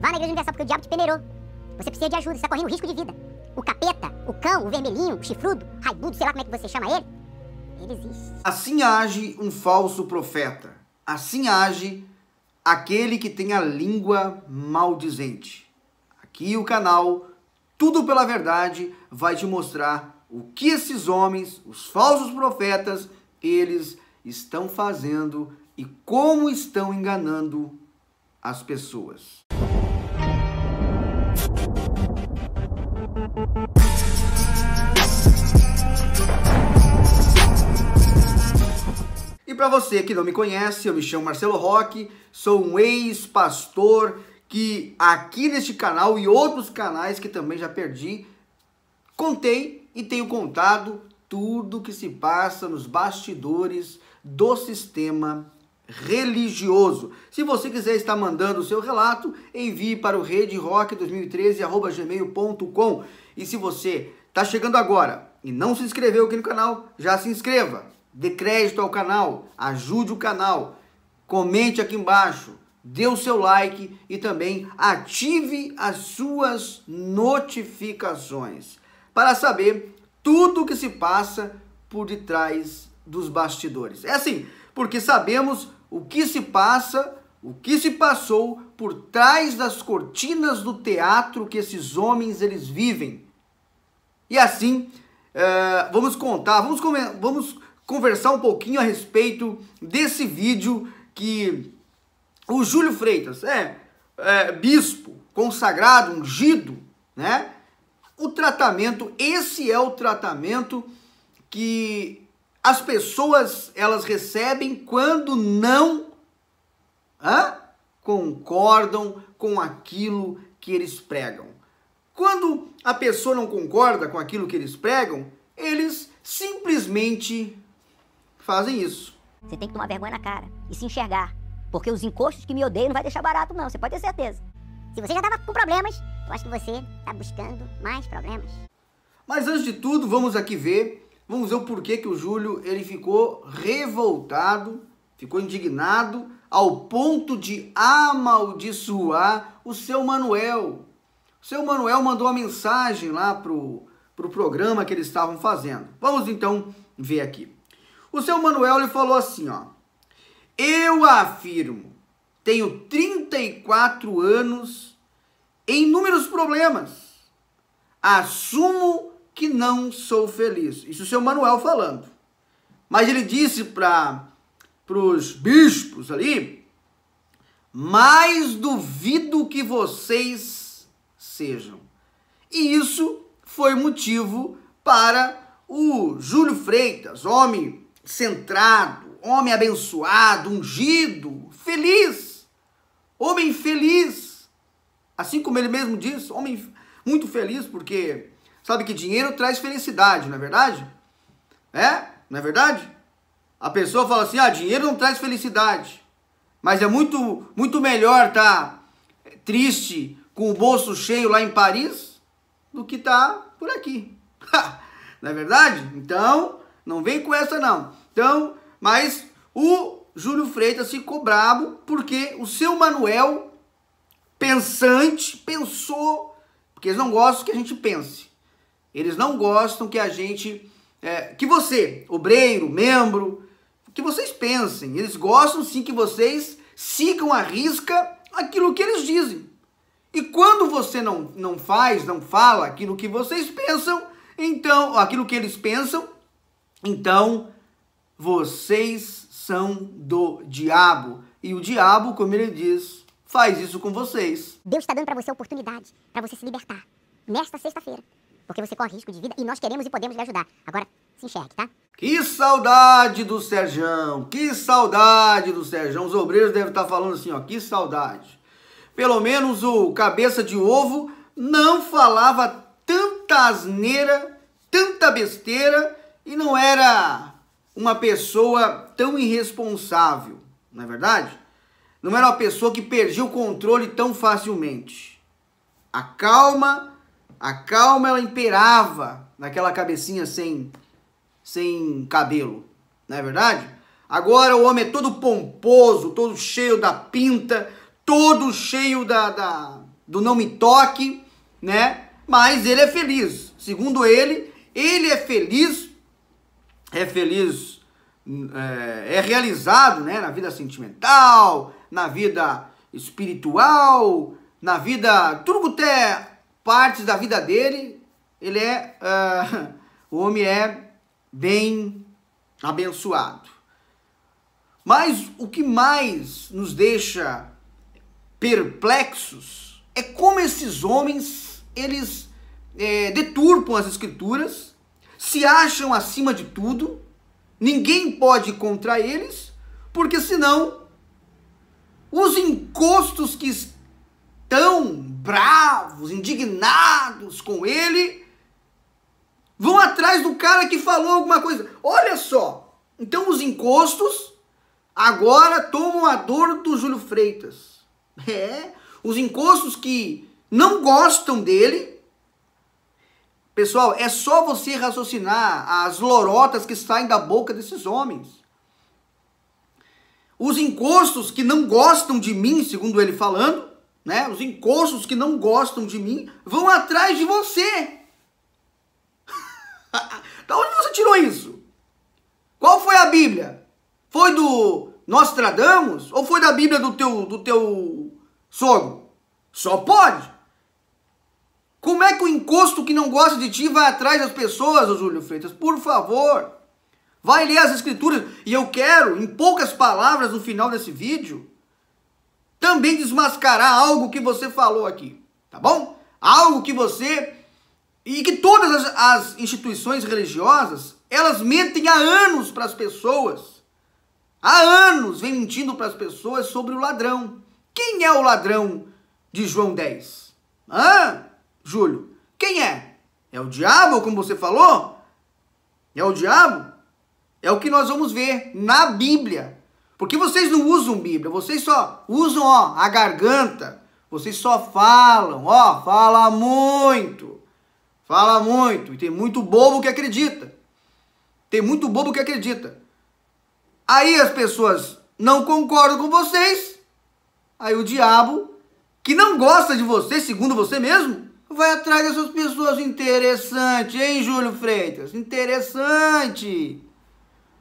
Vá na igreja universal porque o diabo te peneirou. Você precisa de ajuda, você está correndo risco de vida. O capeta, o cão, o vermelhinho, o chifrudo, raibudo, sei lá como é que você chama ele, ele existe. Assim age um falso profeta. Assim age aquele que tem a língua maldizente. Aqui o canal Tudo pela Verdade vai te mostrar o que esses homens, os falsos profetas, eles estão fazendo e como estão enganando as pessoas. para você que não me conhece, eu me chamo Marcelo Roque, sou um ex-pastor que aqui neste canal e outros canais que também já perdi, contei e tenho contado tudo que se passa nos bastidores do sistema religioso. Se você quiser estar mandando o seu relato, envie para o rederock2013@gmail.com. E se você está chegando agora e não se inscreveu aqui no canal, já se inscreva dê crédito ao canal, ajude o canal, comente aqui embaixo, dê o seu like e também ative as suas notificações para saber tudo o que se passa por detrás dos bastidores. É assim, porque sabemos o que se passa, o que se passou por trás das cortinas do teatro que esses homens eles vivem. E assim, uh, vamos contar, vamos, vamos conversar um pouquinho a respeito desse vídeo que o Júlio Freitas é, é bispo, consagrado, ungido, né? O tratamento, esse é o tratamento que as pessoas elas recebem quando não hã? concordam com aquilo que eles pregam. Quando a pessoa não concorda com aquilo que eles pregam, eles simplesmente fazem isso. Você tem que tomar vergonha na cara e se enxergar. Porque os encostos que me odeiam não vai deixar barato, não. Você pode ter certeza. Se você já estava com problemas, eu acho que você está buscando mais problemas. Mas antes de tudo, vamos aqui ver, vamos ver o porquê que o Júlio ele ficou revoltado, ficou indignado ao ponto de amaldiçoar o seu Manuel. O seu Manuel mandou uma mensagem lá pro pro programa que eles estavam fazendo. Vamos então ver aqui. O seu Manuel ele falou assim, ó. Eu afirmo, tenho 34 anos em inúmeros problemas. Assumo que não sou feliz. Isso o seu Manuel falando. Mas ele disse para os bispos ali, mais duvido que vocês sejam. E isso foi motivo para o Júlio Freitas, homem centrado, homem abençoado, ungido, feliz, homem feliz. Assim como ele mesmo diz, homem muito feliz, porque sabe que dinheiro traz felicidade, não é verdade? É? Não é verdade? A pessoa fala assim: ah, dinheiro não traz felicidade, mas é muito, muito melhor estar tá triste com o bolso cheio lá em Paris do que estar tá por aqui. não é verdade? Então, não vem com essa não. Então, mas o Júlio Freitas ficou brabo porque o seu Manuel, pensante, pensou, porque eles não gostam que a gente pense. Eles não gostam que a gente, é, que você, obreiro, membro, que vocês pensem. Eles gostam sim que vocês sigam à risca aquilo que eles dizem. E quando você não, não faz, não fala aquilo que vocês pensam, então, aquilo que eles pensam, então vocês são do diabo. E o diabo, como ele diz, faz isso com vocês. Deus está dando para você a oportunidade para você se libertar nesta sexta-feira. Porque você corre risco de vida e nós queremos e podemos lhe ajudar. Agora, se enxergue, tá? Que saudade do Serjão! Que saudade do Serjão! Os obreiros devem estar tá falando assim, ó, que saudade. Pelo menos o cabeça de ovo não falava tanta asneira, tanta besteira e não era uma pessoa tão irresponsável, não é verdade? Não era uma pessoa que perdia o controle tão facilmente. A calma, a calma ela imperava naquela cabecinha sem sem cabelo, não é verdade? Agora o homem é todo pomposo, todo cheio da pinta, todo cheio da, da do não me toque, né? Mas ele é feliz. Segundo ele, ele é feliz é feliz, é, é realizado né, na vida sentimental, na vida espiritual, na vida. Tudo que é partes da vida dele, ele é. Uh, o homem é bem abençoado. Mas o que mais nos deixa perplexos é como esses homens eles é, deturpam as escrituras se acham acima de tudo, ninguém pode contra eles, porque senão os encostos que estão bravos, indignados com ele, vão atrás do cara que falou alguma coisa. Olha só, então os encostos agora tomam a dor do Júlio Freitas. É, os encostos que não gostam dele Pessoal, é só você raciocinar as lorotas que saem da boca desses homens. Os encostos que não gostam de mim, segundo ele falando, né? Os encostos que não gostam de mim vão atrás de você. da onde você tirou isso? Qual foi a Bíblia? Foi do Nostradamus ou foi da Bíblia do teu do teu sogro? Só pode. Como é que o encosto que não gosta de ti vai atrás das pessoas, Osúlio Freitas? Por favor, vai ler as escrituras. E eu quero, em poucas palavras, no final desse vídeo, também desmascarar algo que você falou aqui, tá bom? Algo que você e que todas as, as instituições religiosas, elas mentem há anos para as pessoas. Há anos vem mentindo para as pessoas sobre o ladrão. Quem é o ladrão de João 10? Hã? Júlio, quem é? É o diabo, como você falou? É o diabo? É o que nós vamos ver na Bíblia. Porque vocês não usam Bíblia, vocês só usam ó, a garganta. Vocês só falam, ó, fala muito. Fala muito. E tem muito bobo que acredita. Tem muito bobo que acredita. Aí as pessoas não concordam com vocês. Aí o diabo, que não gosta de você, segundo você mesmo, Vai atrás dessas pessoas. interessantes, hein, Júlio Freitas? Interessante.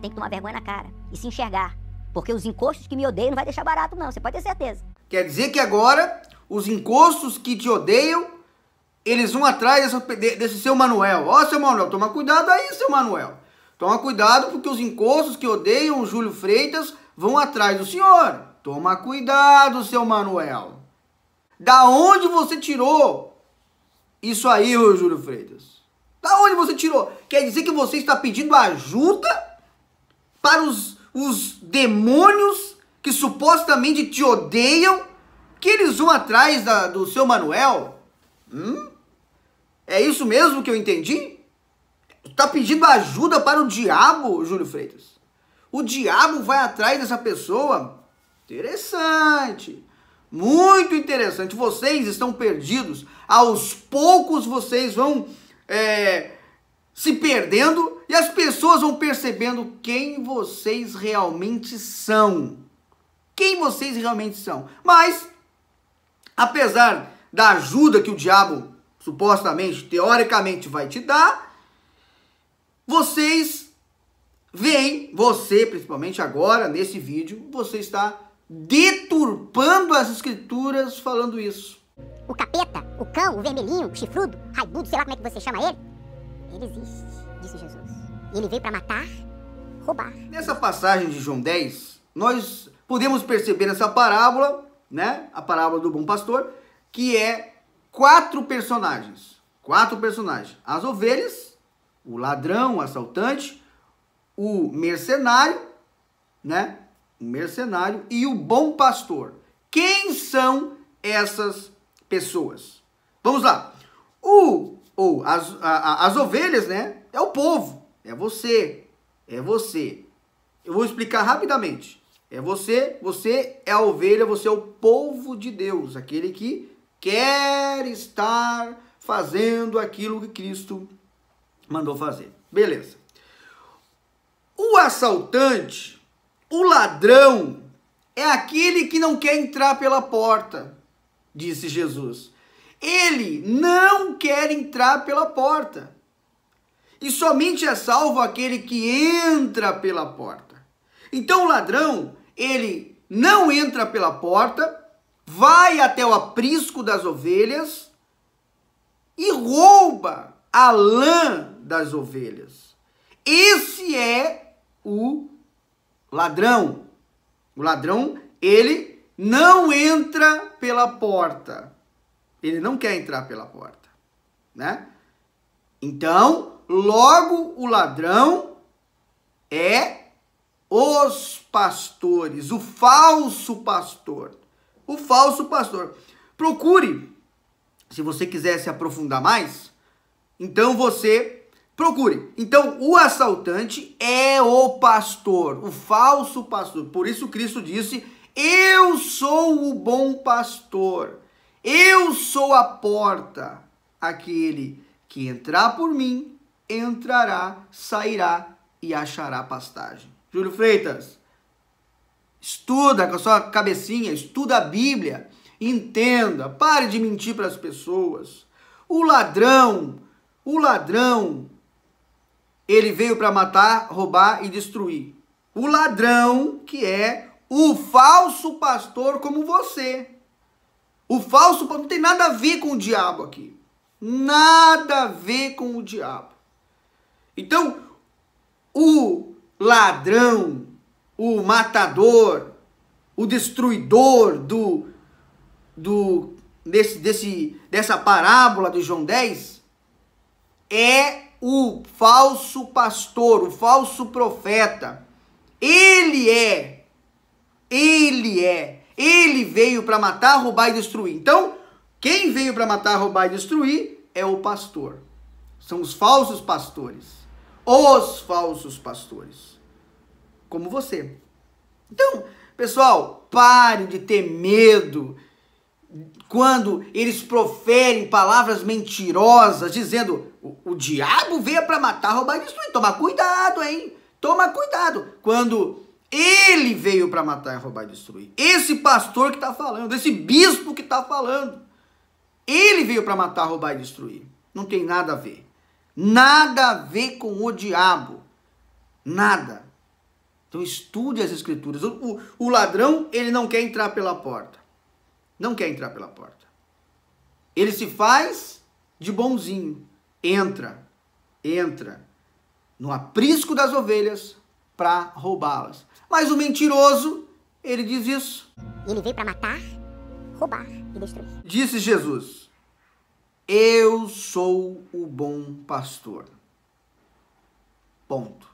Tem que tomar vergonha na cara e se enxergar. Porque os encostos que me odeiam não vai deixar barato, não. Você pode ter certeza. Quer dizer que agora os encostos que te odeiam, eles vão atrás dessa, desse seu Manuel. Ó, seu Manuel, toma cuidado aí, seu Manuel. Toma cuidado porque os encostos que odeiam o Júlio Freitas vão atrás do senhor. Toma cuidado, seu Manuel. Da onde você tirou isso aí, ô Júlio Freitas. Da onde você tirou? Quer dizer que você está pedindo ajuda para os, os demônios que supostamente te odeiam, que eles vão atrás da, do seu Manuel? Hum? É isso mesmo que eu entendi? Está pedindo ajuda para o diabo, Júlio Freitas? O diabo vai atrás dessa pessoa? Interessante. Muito interessante. Vocês estão perdidos. Aos poucos vocês vão é, se perdendo e as pessoas vão percebendo quem vocês realmente são. Quem vocês realmente são. Mas, apesar da ajuda que o diabo supostamente, teoricamente vai te dar, vocês veem, você principalmente agora nesse vídeo, você está deturpando as escrituras falando isso. O capeta, o cão, o vermelhinho, o chifrudo, raibudo, sei lá como é que você chama ele, ele existe, disse Jesus. E ele veio para matar, roubar. Nessa passagem de João 10, nós podemos perceber essa parábola, né? A parábola do bom pastor, que é quatro personagens. Quatro personagens: as ovelhas, o ladrão, o assaltante, o mercenário, né? o mercenário e o bom pastor. Quem são essas pessoas? Vamos lá. O ou as, a, as ovelhas, né? É o povo, é você, é você. Eu vou explicar rapidamente. É você, você é a ovelha, você é o povo de Deus, aquele que quer estar fazendo aquilo que Cristo mandou fazer. Beleza. O assaltante o ladrão é aquele que não quer entrar pela porta, disse Jesus. Ele não quer entrar pela porta. E somente é salvo aquele que entra pela porta. Então o ladrão, ele não entra pela porta, vai até o aprisco das ovelhas e rouba a lã das ovelhas. Esse é o ladrão. O ladrão, ele não entra pela porta. Ele não quer entrar pela porta, né? Então, logo o ladrão é os pastores, o falso pastor. O falso pastor. Procure, se você quiser se aprofundar mais, então você Procure. Então, o assaltante é o pastor, o falso pastor. Por isso Cristo disse: "Eu sou o bom pastor. Eu sou a porta. Aquele que entrar por mim entrará, sairá e achará pastagem." Júlio Freitas, estuda com a sua cabecinha, estuda a Bíblia, entenda, pare de mentir para as pessoas. O ladrão, o ladrão ele veio para matar, roubar e destruir. O ladrão, que é o falso pastor como você. O falso pastor não tem nada a ver com o diabo aqui. Nada a ver com o diabo. Então, o ladrão, o matador, o destruidor do, do desse, desse, dessa parábola de João 10 é o falso pastor, o falso profeta. Ele é. Ele é. Ele veio para matar, roubar e destruir. Então, quem veio para matar, roubar e destruir é o pastor. São os falsos pastores. Os falsos pastores. Como você. Então, pessoal, pare de ter medo quando eles proferem palavras mentirosas, dizendo: o, o diabo veio para matar, roubar e destruir. Toma cuidado, hein? Toma cuidado. Quando ele veio para matar, roubar e destruir. Esse pastor que está falando, esse bispo que está falando. Ele veio para matar, roubar e destruir. Não tem nada a ver. Nada a ver com o diabo. Nada. Então estude as escrituras. o, o, o ladrão, ele não quer entrar pela porta não quer entrar pela porta. Ele se faz de bonzinho, entra, entra no aprisco das ovelhas para roubá-las. Mas o mentiroso, ele diz isso. Ele veio para matar, roubar e destruir. Disse Jesus: Eu sou o bom pastor. Ponto.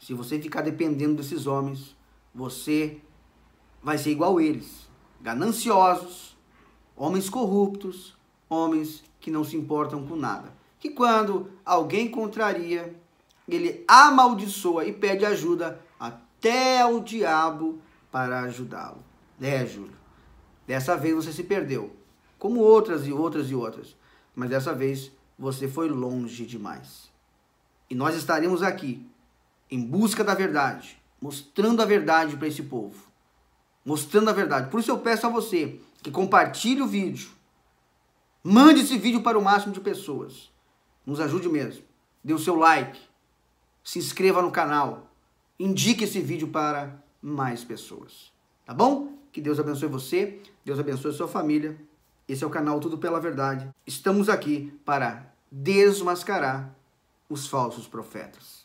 Se você ficar dependendo desses homens, você vai ser igual eles, gananciosos, homens corruptos, homens que não se importam com nada. Que quando alguém contraria, ele amaldiçoa e pede ajuda até o diabo para ajudá-lo. É, Júlio. Dessa vez você se perdeu, como outras e outras e outras. Mas dessa vez você foi longe demais. E nós estaremos aqui em busca da verdade, mostrando a verdade para esse povo. Mostrando a verdade. Por isso eu peço a você que compartilhe o vídeo. Mande esse vídeo para o máximo de pessoas. Nos ajude mesmo. Dê o seu like. Se inscreva no canal. Indique esse vídeo para mais pessoas. Tá bom? Que Deus abençoe você. Deus abençoe sua família. Esse é o canal Tudo pela Verdade. Estamos aqui para desmascarar os falsos profetas.